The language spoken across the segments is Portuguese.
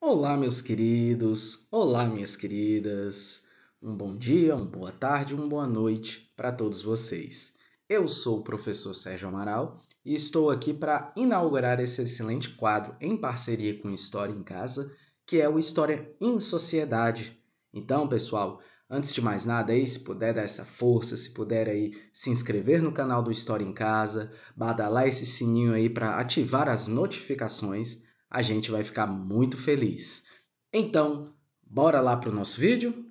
Olá, meus queridos, olá, minhas queridas. Um bom dia, uma boa tarde, uma boa noite para todos vocês. Eu sou o professor Sérgio Amaral e estou aqui para inaugurar esse excelente quadro em parceria com História em Casa, que é o História em Sociedade. Então, pessoal, antes de mais nada aí, se puder dar essa força, se puder aí se inscrever no canal do História em Casa, badalar esse sininho aí para ativar as notificações a gente vai ficar muito feliz. Então, bora lá para o nosso vídeo?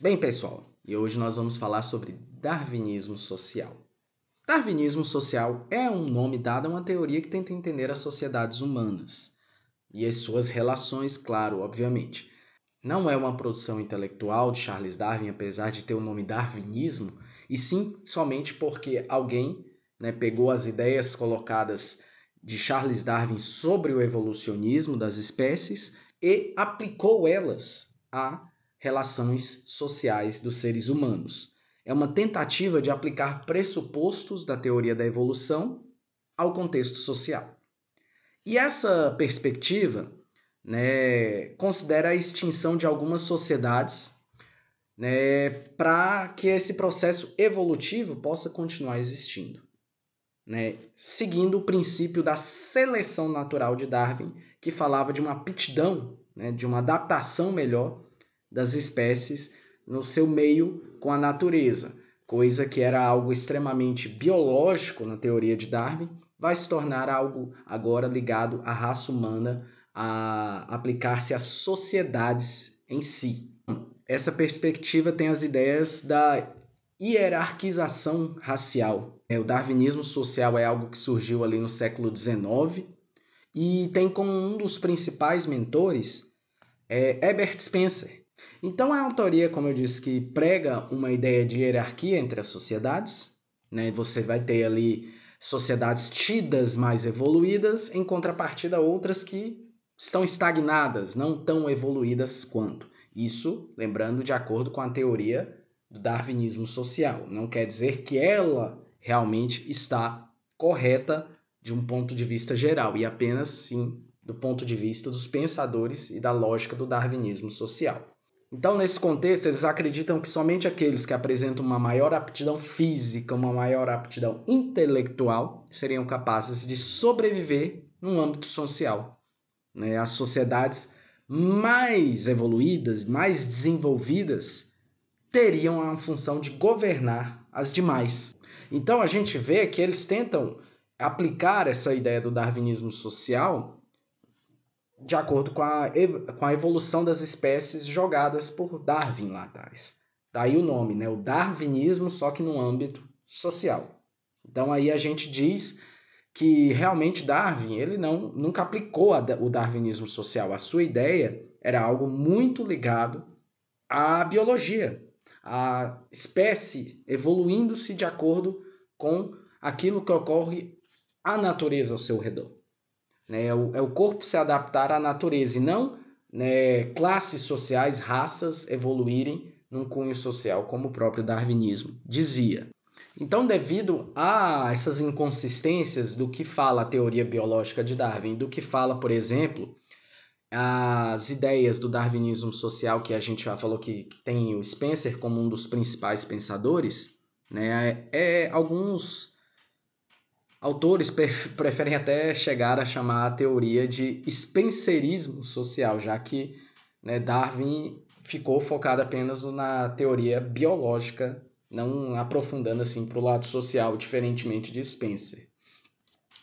Bem, pessoal, e hoje nós vamos falar sobre darwinismo social. Darwinismo social é um nome dado a uma teoria que tenta entender as sociedades humanas e as suas relações, claro, obviamente. Não é uma produção intelectual de Charles Darwin, apesar de ter o nome darwinismo, e sim somente porque alguém né, pegou as ideias colocadas de Charles Darwin sobre o evolucionismo das espécies e aplicou elas a relações sociais dos seres humanos. É uma tentativa de aplicar pressupostos da teoria da evolução ao contexto social. E essa perspectiva né, considera a extinção de algumas sociedades né, para que esse processo evolutivo possa continuar existindo, né, seguindo o princípio da seleção natural de Darwin, que falava de uma aptidão, né, de uma adaptação melhor das espécies no seu meio com a natureza, coisa que era algo extremamente biológico na teoria de Darwin vai se tornar algo agora ligado à raça humana, a aplicar-se às sociedades em si. Essa perspectiva tem as ideias da hierarquização racial. É, o darwinismo social é algo que surgiu ali no século XIX e tem como um dos principais mentores é Herbert Spencer. Então é autoria como eu disse, que prega uma ideia de hierarquia entre as sociedades. Né? Você vai ter ali sociedades tidas mais evoluídas, em contrapartida outras que estão estagnadas, não tão evoluídas quanto. Isso, lembrando, de acordo com a teoria do darwinismo social. Não quer dizer que ela realmente está correta de um ponto de vista geral, e apenas sim do ponto de vista dos pensadores e da lógica do darwinismo social. Então, nesse contexto, eles acreditam que somente aqueles que apresentam uma maior aptidão física, uma maior aptidão intelectual, seriam capazes de sobreviver no âmbito social. Né? As sociedades mais evoluídas, mais desenvolvidas, teriam a função de governar as demais. Então, a gente vê que eles tentam aplicar essa ideia do darwinismo social de acordo com a, com a evolução das espécies jogadas por Darwin lá atrás. Daí o nome, né? O darwinismo, só que no âmbito social. Então aí a gente diz que realmente Darwin, ele não nunca aplicou a, o darwinismo social. A sua ideia era algo muito ligado à biologia, à espécie evoluindo-se de acordo com aquilo que ocorre à natureza ao seu redor. Né? É, o, é o corpo se adaptar à natureza e não né, classes sociais, raças evoluírem num cunho social, como o próprio darwinismo dizia. Então, devido a essas inconsistências do que fala a teoria biológica de Darwin, do que fala, por exemplo, as ideias do darwinismo social, que a gente já falou que tem o Spencer como um dos principais pensadores, né, é, é alguns Autores preferem até chegar a chamar a teoria de spencerismo social, já que né, Darwin ficou focado apenas na teoria biológica, não aprofundando assim para o lado social, diferentemente de Spencer.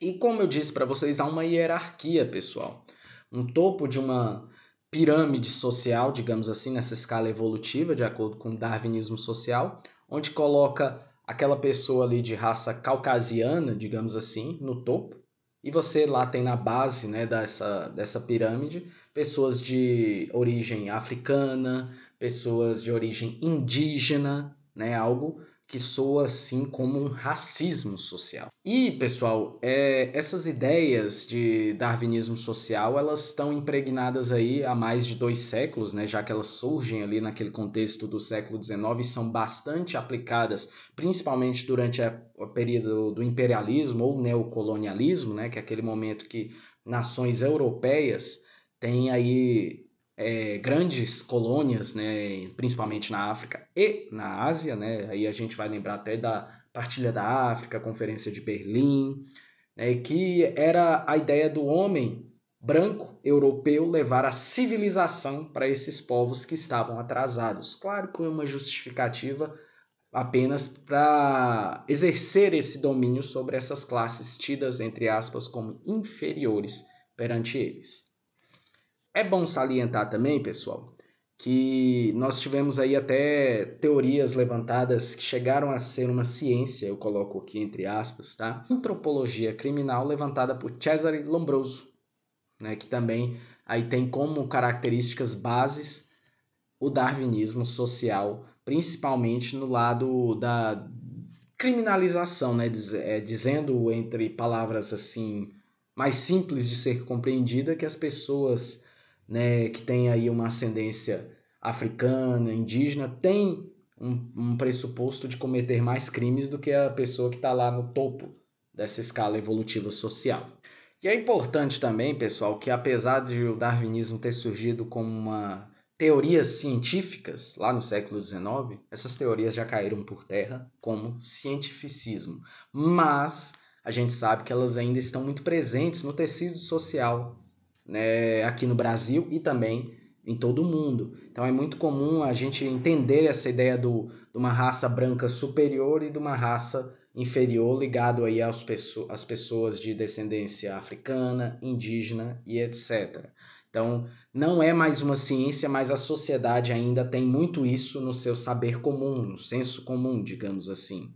E como eu disse para vocês, há uma hierarquia, pessoal. Um topo de uma pirâmide social, digamos assim, nessa escala evolutiva, de acordo com o darwinismo social, onde coloca aquela pessoa ali de raça caucasiana, digamos assim, no topo, e você lá tem na base né, dessa, dessa pirâmide pessoas de origem africana, pessoas de origem indígena, né, algo que soa assim como um racismo social. E, pessoal, é, essas ideias de darwinismo social, elas estão impregnadas aí há mais de dois séculos, né, já que elas surgem ali naquele contexto do século XIX e são bastante aplicadas, principalmente durante o período do imperialismo ou neocolonialismo, né, que é aquele momento que nações europeias têm aí é, grandes colônias, né, principalmente na África e na Ásia, né, aí a gente vai lembrar até da Partilha da África, Conferência de Berlim, né, que era a ideia do homem branco europeu levar a civilização para esses povos que estavam atrasados. Claro que uma justificativa apenas para exercer esse domínio sobre essas classes tidas, entre aspas, como inferiores perante eles. É bom salientar também, pessoal, que nós tivemos aí até teorias levantadas que chegaram a ser uma ciência, eu coloco aqui entre aspas, tá? Antropologia criminal levantada por Cesare Lombroso, né, que também aí tem como características bases o darwinismo social, principalmente no lado da criminalização, né, diz, é, dizendo entre palavras assim mais simples de ser compreendida que as pessoas né, que tem aí uma ascendência africana, indígena, tem um, um pressuposto de cometer mais crimes do que a pessoa que está lá no topo dessa escala evolutiva social. E é importante também, pessoal, que apesar de o darwinismo ter surgido como uma teorias científicas lá no século XIX, essas teorias já caíram por terra como cientificismo. Mas a gente sabe que elas ainda estão muito presentes no tecido social né, aqui no Brasil e também em todo o mundo. Então é muito comum a gente entender essa ideia do, de uma raça branca superior e de uma raça inferior ligado aí aos às pessoas de descendência africana, indígena e etc. Então, não é mais uma ciência, mas a sociedade ainda tem muito isso no seu saber comum, no senso comum, digamos assim.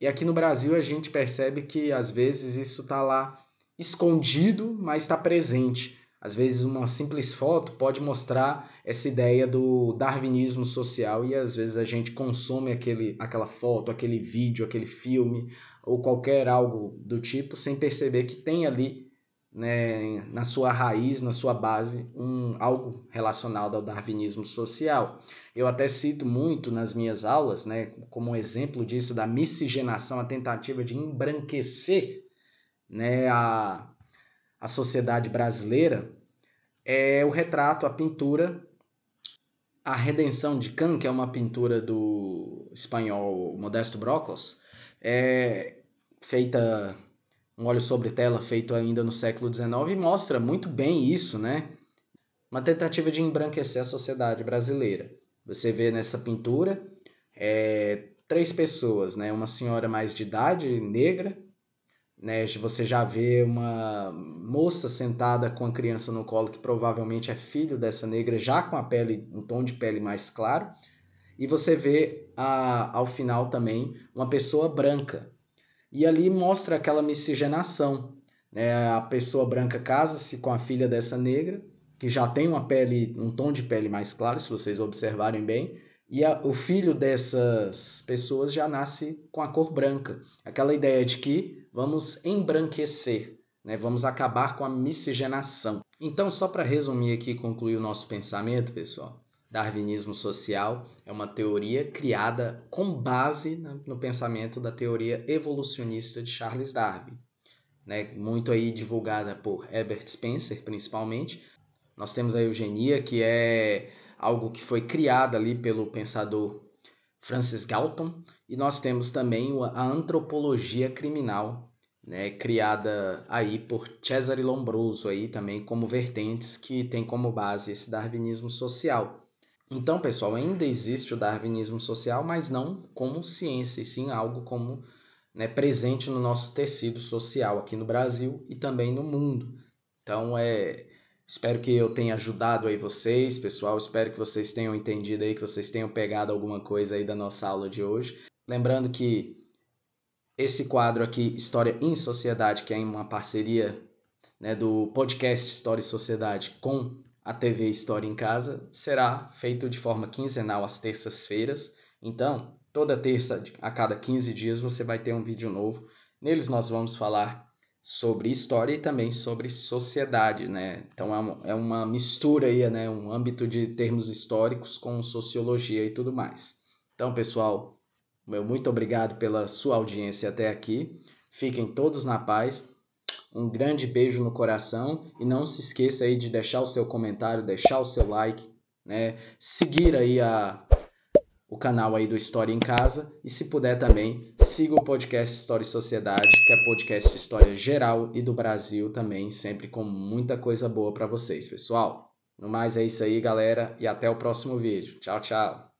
E aqui no Brasil a gente percebe que às vezes isso está lá escondido, mas está presente. Às vezes, uma simples foto pode mostrar essa ideia do darwinismo social e às vezes a gente consome aquele, aquela foto, aquele vídeo, aquele filme ou qualquer algo do tipo sem perceber que tem ali né, na sua raiz, na sua base, um, algo relacionado ao darwinismo social. Eu até cito muito nas minhas aulas, né, como um exemplo disso, da miscigenação, a tentativa de embranquecer né, a, a sociedade brasileira é o retrato, a pintura, a redenção de Can, que é uma pintura do espanhol Modesto Brocos, é feita um óleo sobre tela feito ainda no século XIX e mostra muito bem isso, né? Uma tentativa de embranquecer a sociedade brasileira. Você vê nessa pintura é, três pessoas, né? Uma senhora mais de idade, negra, né? Você já vê uma moça sentada com a criança no colo, que provavelmente é filho dessa negra, já com a pele, um tom de pele mais claro. E você vê a, ao final também uma pessoa branca. E ali mostra aquela miscigenação. Né? A pessoa branca casa-se com a filha dessa negra, que já tem uma pele, um tom de pele mais claro, se vocês observarem bem e a, o filho dessas pessoas já nasce com a cor branca. Aquela ideia de que vamos embranquecer, né? vamos acabar com a miscigenação. Então, só para resumir aqui e concluir o nosso pensamento, pessoal, darwinismo social é uma teoria criada com base no pensamento da teoria evolucionista de Charles Darwin, né? muito aí divulgada por Herbert Spencer, principalmente. Nós temos a eugenia, que é algo que foi criado ali pelo pensador Francis Galton, e nós temos também a antropologia criminal, né, criada aí por Cesare Lombroso aí também como vertentes que tem como base esse darwinismo social. Então, pessoal, ainda existe o darwinismo social, mas não como ciência, e sim algo como né, presente no nosso tecido social aqui no Brasil e também no mundo. Então, é, Espero que eu tenha ajudado aí vocês, pessoal. Espero que vocês tenham entendido aí, que vocês tenham pegado alguma coisa aí da nossa aula de hoje. Lembrando que esse quadro aqui, História em Sociedade, que é uma parceria né, do podcast História e Sociedade com a TV História em Casa, será feito de forma quinzenal às terças-feiras. Então, toda terça a cada 15 dias você vai ter um vídeo novo. Neles nós vamos falar sobre história e também sobre sociedade, né? Então é uma, é uma mistura aí, né? Um âmbito de termos históricos com sociologia e tudo mais. Então, pessoal, meu muito obrigado pela sua audiência até aqui. Fiquem todos na paz. Um grande beijo no coração e não se esqueça aí de deixar o seu comentário, deixar o seu like, né? Seguir aí a o canal aí do História em Casa e se puder também siga o podcast História e Sociedade, que é podcast de história geral e do Brasil também, sempre com muita coisa boa para vocês, pessoal. No mais é isso aí, galera, e até o próximo vídeo. Tchau, tchau.